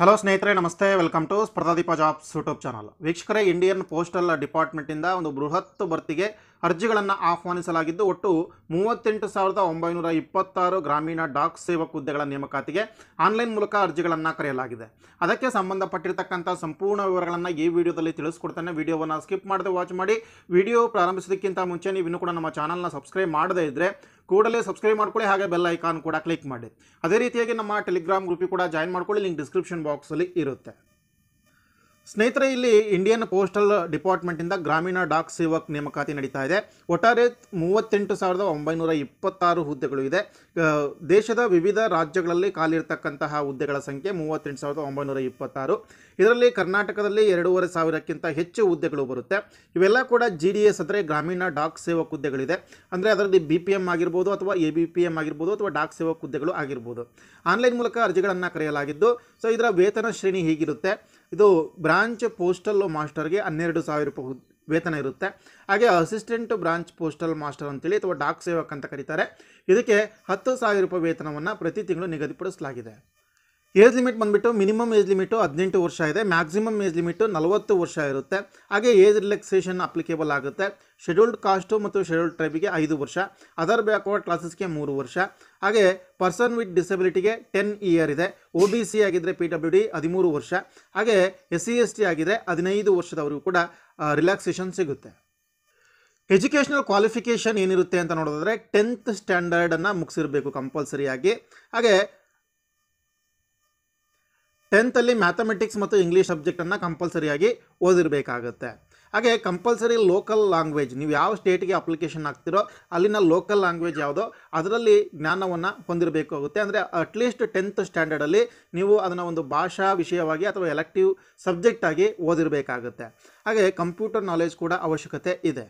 hello ಸ್ನೇಹಿತರೆ ನಮಸ್ತೆ welcome to Spardhadeepa jobs YouTube channel ವೀಕ್ಷಕರೇ ಇಂಡಿಯನ್ ಪೋಸ್ಟಲ್ ಡಿಪಾರ್ಟ್ಮೆಂಟಿಂದ ಒಂದು ಬೃಹತ್ ಭರ್ತಿಗೆ ಅರ್ಜಿಗಳನ್ನು ಆಹ್ವಾನಿಸಲಾಗಿದ್ದು ಒಟ್ಟು ಮೂವತ್ತೆಂಟು ಸಾವಿರದ ಒಂಬೈನೂರ ಇಪ್ಪತ್ತಾರು ಗ್ರಾಮೀಣ ಡಾಕ್ ಸೇವಕ ಹುದ್ದೆಗಳ ನೇಮಕಾತಿಗೆ ಆನ್ಲೈನ್ ಮೂಲಕ ಅರ್ಜಿಗಳನ್ನು ಕರೆಯಲಾಗಿದೆ ಅದಕ್ಕೆ ಸಂಬಂಧಪಟ್ಟಿರತಕ್ಕಂಥ ಸಂಪೂರ್ಣ ವಿವರಗಳನ್ನು ಈ ವಿಡಿಯೋದಲ್ಲಿ ತಿಳಿಸ್ಕೊಡ್ತಾನೆ ವಿಡಿಯೋವನ್ನು ಸ್ಕಿಪ್ ಮಾಡದೆ ವಾಚ್ ಮಾಡಿ ವಿಡಿಯೋ ಪ್ರಾರಂಭಿಸೋದಕ್ಕಿಂತ ಮುಂಚೆ ನೀವು ಇನ್ನೂ ಕೂಡ ನಮ್ಮ ಚಾನಲ್ನ ಸಬ್ಸ್ಕ್ರೈಬ್ ಮಾಡದೇ ಇದ್ದರೆ ಕೂಡಲೇ ಸಬ್ಸ್ಕ್ರೈಬ್ ಮಾಡ್ಕೊಳ್ಳಿ ಹಾಗೆ ಬೆಲ್ ಐಕಾನ್ ಕೂಡ ಕ್ಲಿಕ್ ಮಾಡಿ ಅದೇ ರೀತಿಯಾಗಿ ನಮ್ಮ ಟೆಲಿಗ್ರಾಮ್ ಗ್ರೂಪಿಗೆ ಕೂಡ ಜಾಯಿನ್ ಮಾಡ್ಕೊಳ್ಳಿ ಲಿಂಕ್ ಡಿಸ್ಕ್ರಿಪ್ಷನ್ ಬಾಕ್ಸಲ್ಲಿ ಇರುತ್ತೆ ಸ್ನೇಹಿತರೆ ಇಲ್ಲಿ ಇಂಡಿಯನ್ ಪೋಸ್ಟಲ್ ಡಿಪಾರ್ಟ್ಮೆಂಟಿಂದ ಗ್ರಾಮೀಣ ಡಾಕ್ ಸೇವಕ್ ನೇಮಕಾತಿ ನಡೀತಾ ಇದೆ ಒಟ್ಟಾರೆ ಮೂವತ್ತೆಂಟು ಸಾವಿರದ ಒಂಬೈನೂರ ಇಪ್ಪತ್ತಾರು ಹುದ್ದೆಗಳು ಇದೆ ದೇಶದ ವಿವಿಧ ರಾಜ್ಯಗಳಲ್ಲಿ ಕಾಲಿರ್ತಕ್ಕಂತಹ ಹುದ್ದೆಗಳ ಸಂಖ್ಯೆ ಮೂವತ್ತೆಂಟು ಸಾವಿರದ ಒಂಬೈನೂರ ಇಪ್ಪತ್ತಾರು ಇದರಲ್ಲಿ ಕರ್ನಾಟಕದಲ್ಲಿ ಎರಡೂವರೆ ಸಾವಿರಕ್ಕಿಂತ ಹೆಚ್ಚು ಹುದ್ದೆಗಳು ಬರುತ್ತೆ ಇವೆಲ್ಲ ಕೂಡ ಜಿ ಡಿ ಎಸ್ ಅಂದರೆ ಗ್ರಾಮೀಣ ಡಾಕ್ ಸೇವಕ್ ಹುದ್ದೆಗಳಿದೆ ಅಂದರೆ ಅದರಲ್ಲಿ ಬಿ ಪಿ ಎಂ ಆಗಿರ್ಬೋದು ಅಥವಾ ಎ ಬಿ ಪಿ ಎಂ ಆಗಿರ್ಬೋದು ಅಥವಾ ಡಾಕ್ ಸೇವಕ್ ಹುದ್ದೆಗಳು ಆಗಿರ್ಬೋದು ಆನ್ಲೈನ್ ಮೂಲಕ ಅರ್ಜಿಗಳನ್ನು ಕರೆಯಲಾಗಿದ್ದು ಸೊ ಇದರ ವೇತನ ಶ್ರೇಣಿ ಹೀಗಿರುತ್ತೆ ಇದು ಬ್ರಾಂಚ್ ಪೋಸ್ಟಲ್ ಮಾಸ್ಟರ್ಗೆ ಹನ್ನೆರಡು ಸಾವಿರ ರೂಪಾಯಿ ವೇತನ ಇರುತ್ತೆ ಹಾಗೆ ಅಸಿಸ್ಟೆಂಟ್ ಬ್ರಾಂಚ್ ಪೋಸ್ಟಲ್ ಮಾಸ್ಟರ್ ಅಂತೇಳಿ ಅಥವಾ ಡಾಕ್ ಸೇವಕ್ ಅಂತ ಕರೀತಾರೆ ಇದಕ್ಕೆ ಹತ್ತು ಸಾವಿರ ರೂಪಾಯಿ ವೇತನವನ್ನು ಪ್ರತಿ ತಿಂಗಳು ನಿಗದಿಪಡಿಸಲಾಗಿದೆ ಏಜ್ ಲಿಮಿಟ್ ಬಂದುಬಿಟ್ಟು ಮಿನಿಮಮ್ ಏಜ್ ಲಿಮಿಟು ಹದಿನೆಂಟು ವರ್ಷ ಇದೆ ಮ್ಯಾಕ್ಸಿಮಮ್ ಏಜ್ ಲಿಮಿಟು ನಲವತ್ತು ವರ್ಷ ಇರುತ್ತೆ ಹಾಗೆ ಏಜ್ ರಿಲ್ಯಾಕ್ಸೇಷನ್ ಅಪ್ಲಿಕೇಬಲ್ ಆಗುತ್ತೆ ಶೆಡ್ಯೂಲ್ಡ್ ಕಾಸ್ಟು ಮತ್ತು ಶೆಡ್ಯೂಲ್ಡ್ ಟ್ರೈಬಿಗೆ ಐದು ವರ್ಷ ಅದರ್ ಬ್ಯಾಕ್ವರ್ಡ್ ಕ್ಲಾಸಸ್ಗೆ ಮೂರು ವರ್ಷ ಹಾಗೆ ಪರ್ಸನ್ ವಿತ್ ಡಿಸಬಿಲಿಟಿಗೆ ಟೆನ್ ಇಯರ್ ಇದೆ ಒ ಬಿ ಸಿ ಆಗಿದ್ದರೆ ಪಿ ಡಬ್ಲ್ಯೂ ಡಿ ಹದಿಮೂರು ವರ್ಷ ಹಾಗೆ ಎಸ್ ಸಿ ಎಸ್ ಟಿ ಆಗಿದ್ದರೆ ಹದಿನೈದು ವರ್ಷದವರೆಗೂ ಕೂಡ ರಿಲ್ಯಾಕ್ಸೇಷನ್ ಸಿಗುತ್ತೆ ಎಜುಕೇಷನಲ್ ಕ್ವಾಲಿಫಿಕೇಷನ್ ಏನಿರುತ್ತೆ ಅಂತ ನೋಡೋದಾದರೆ ಟೆಂತ್ ಸ್ಟ್ಯಾಂಡರ್ಡನ್ನು ಮುಗಿಸಿರಬೇಕು ಕಂಪಲ್ಸರಿಯಾಗಿ ಹಾಗೆ ಟೆಂತಲ್ಲಿ ಮ್ಯಾಥಮೆಟಿಕ್ಸ್ ಮತ್ತು ಇಂಗ್ಲೀಷ್ ಸಬ್ಜೆಕ್ಟನ್ನು ಕಂಪಲ್ಸರಿಯಾಗಿ ಓದಿರಬೇಕಾಗುತ್ತೆ ಹಾಗೆ ಕಂಪಲ್ಸರಿ ಲೋಕಲ್ ಲ್ಯಾಂಗ್ವೇಜ್ ನೀವು ಯಾವ ಸ್ಟೇಟ್ಗೆ ಅಪ್ಲಿಕೇಶನ್ ಹಾಕ್ತಿರೋ ಅಲ್ಲಿನ ಲೋಕಲ್ ಲ್ಯಾಂಗ್ವೇಜ್ ಯಾವುದೋ ಅದರಲ್ಲಿ ಜ್ಞಾನವನ್ನು ಹೊಂದಿರಬೇಕಾಗುತ್ತೆ ಅಂದರೆ ಅಟ್ಲೀಸ್ಟ್ ಟೆಂತ್ ಸ್ಟ್ಯಾಂಡರ್ಡಲ್ಲಿ ನೀವು ಅದನ್ನು ಒಂದು ಭಾಷಾ ವಿಷಯವಾಗಿ ಅಥವಾ ಎಲೆಕ್ಟಿವ್ ಸಬ್ಜೆಕ್ಟಾಗಿ ಓದಿರಬೇಕಾಗುತ್ತೆ ಹಾಗೆ ಕಂಪ್ಯೂಟರ್ ನಾಲೆಜ್ ಕೂಡ ಅವಶ್ಯಕತೆ ಇದೆ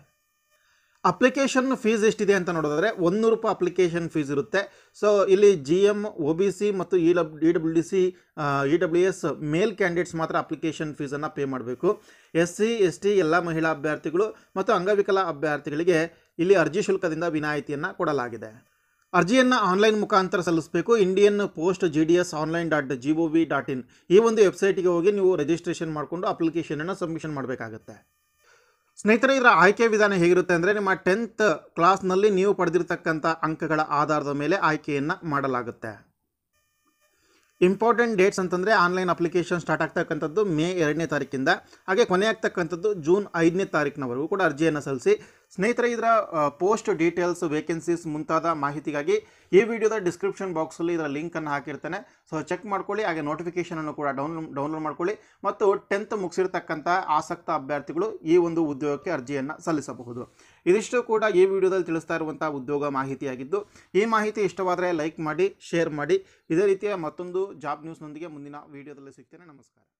ಅಪ್ಲಿಕೇಶನ್ ಫೀಸ್ ಎಷ್ಟಿದೆ ಅಂತ ನೋಡೋದಾದರೆ ಒಂದು ರೂಪಾಯಿ ಅಪ್ಲಿಕೇಶನ್ ಫೀಸ್ ಇರುತ್ತೆ ಸೊ ಇಲ್ಲಿ G M O B C ಮತ್ತು E W E W D C E W S male candidates ಮಾತ್ರ ಅಪ್ಲಿಕೇಶನ್ ಫೀಸನ್ನು ಪೇ ಮಾಡಬೇಕು ಎಸ್ ಸಿ ಎಸ್ ಟಿ ಎಲ್ಲ ಮಹಿಳಾ ಅಭ್ಯರ್ಥಿಗಳು ಮತ್ತು ಅಂಗವಿಕಲ ಅಭ್ಯರ್ಥಿಗಳಿಗೆ ಇಲ್ಲಿ ಅರ್ಜಿ ಶುಲ್ಕದಿಂದ ವಿನಾಯಿತಿಯನ್ನು ಕೊಡಲಾಗಿದೆ ಅರ್ಜಿಯನ್ನು ಆನ್ಲೈನ್ ಮುಖಾಂತರ ಸಲ್ಲಿಸಬೇಕು Indian post G D S online dot G O V dot in ಈ ಒಂದು ವೆಬ್ಸೈಟಿಗೆ ಹೋಗಿ ನೀವು ರಿಜಿಸ್ಟ್ರೇಷನ್ ಮಾಡಿಕೊಂಡು ಅಪ್ಲಿಕೇಶನನ್ನು ಸಬ್ಮಿಷನ್ ಮಾಡಬೇಕಾಗುತ್ತೆ ಸ್ನೇಹಿತರೆ ಇದರ ಆಯ್ಕೆ ವಿಧಾನ ಹೇಗಿರುತ್ತೆ ಅಂದರೆ ನಿಮ್ಮ ಟೆಂತ್ ಕ್ಲಾಸ್ನಲ್ಲಿ ನೀವು ಪಡೆದಿರತಕ್ಕಂಥ ಅಂಕಗಳ ಆಧಾರದ ಮೇಲೆ ಆಯ್ಕೆಯನ್ನು ಮಾಡಲಾಗುತ್ತೆ ಇಂಪಾರ್ಟೆಂಟ್ ಡೇಟ್ಸ್ ಅಂತಂದರೆ ಆನ್ಲೈನ್ ಅಪ್ಲಿಕೇಶನ್ ಸ್ಟಾರ್ಟ್ ಆಗ್ತಕ್ಕಂಥದ್ದು ಮೇ ಎರಡನೇ ತಾರೀಕಿಂದ ಹಾಗೆ ಕೊನೆ ಜೂನ್ ಐದನೇ ತಾರೀಕಿನವರೆಗೂ ಕೂಡ ಅರ್ಜಿಯನ್ನು ಸಲ್ಲಿಸಿ ಸ್ನೇಹಿತರೆ ಇದರ ಪೋಸ್ಟ್ ಡೀಟೇಲ್ಸ್ ವೇಕೆನ್ಸೀಸ್ ಮುಂತಾದ ಮಾಹಿತಿಗಾಗಿ ಈ ವಿಡಿಯೋದ ಡಿಸ್ಕ್ರಿಪ್ಷನ್ ಬಾಕ್ಸಲ್ಲಿ ಇದರ ಲಿಂಕನ್ನು ಹಾಕಿರ್ತೇನೆ ಸೊ ಚೆಕ್ ಮಾಡ್ಕೊಳ್ಳಿ ಹಾಗೆ ನೋಟಿಫಿಕೇಷನನ್ನು ಕೂಡ ಡೌನ್ಲೋಡ್ ಡೌನ್ಲೋಡ್ ಮಾಡ್ಕೊಳ್ಳಿ ಮತ್ತು ಟೆಂತ್ ಮುಗಿಸಿರ್ತಕ್ಕಂಥ ಆಸಕ್ತ ಅಭ್ಯರ್ಥಿಗಳು ಈ ಒಂದು ಉದ್ಯೋಗಕ್ಕೆ ಅರ್ಜಿಯನ್ನು ಸಲ್ಲಿಸಬಹುದು ಇದಿಷ್ಟು ಕೂಡ ಈ ವಿಡಿಯೋದಲ್ಲಿ ತಿಳಿಸ್ತಾ ಇರುವಂಥ ಉದ್ಯೋಗ ಮಾಹಿತಿಯಾಗಿದ್ದು ಈ ಮಾಹಿತಿ ಇಷ್ಟವಾದರೆ ಲೈಕ್ ಮಾಡಿ ಶೇರ್ ಮಾಡಿ ಇದೇ ರೀತಿಯ ಮತ್ತೊಂದು ಜಾಬ್ ನ್ಯೂಸ್ನೊಂದಿಗೆ ಮುಂದಿನ ವಿಡಿಯೋದಲ್ಲಿ ಸಿಗ್ತೇನೆ ನಮಸ್ಕಾರ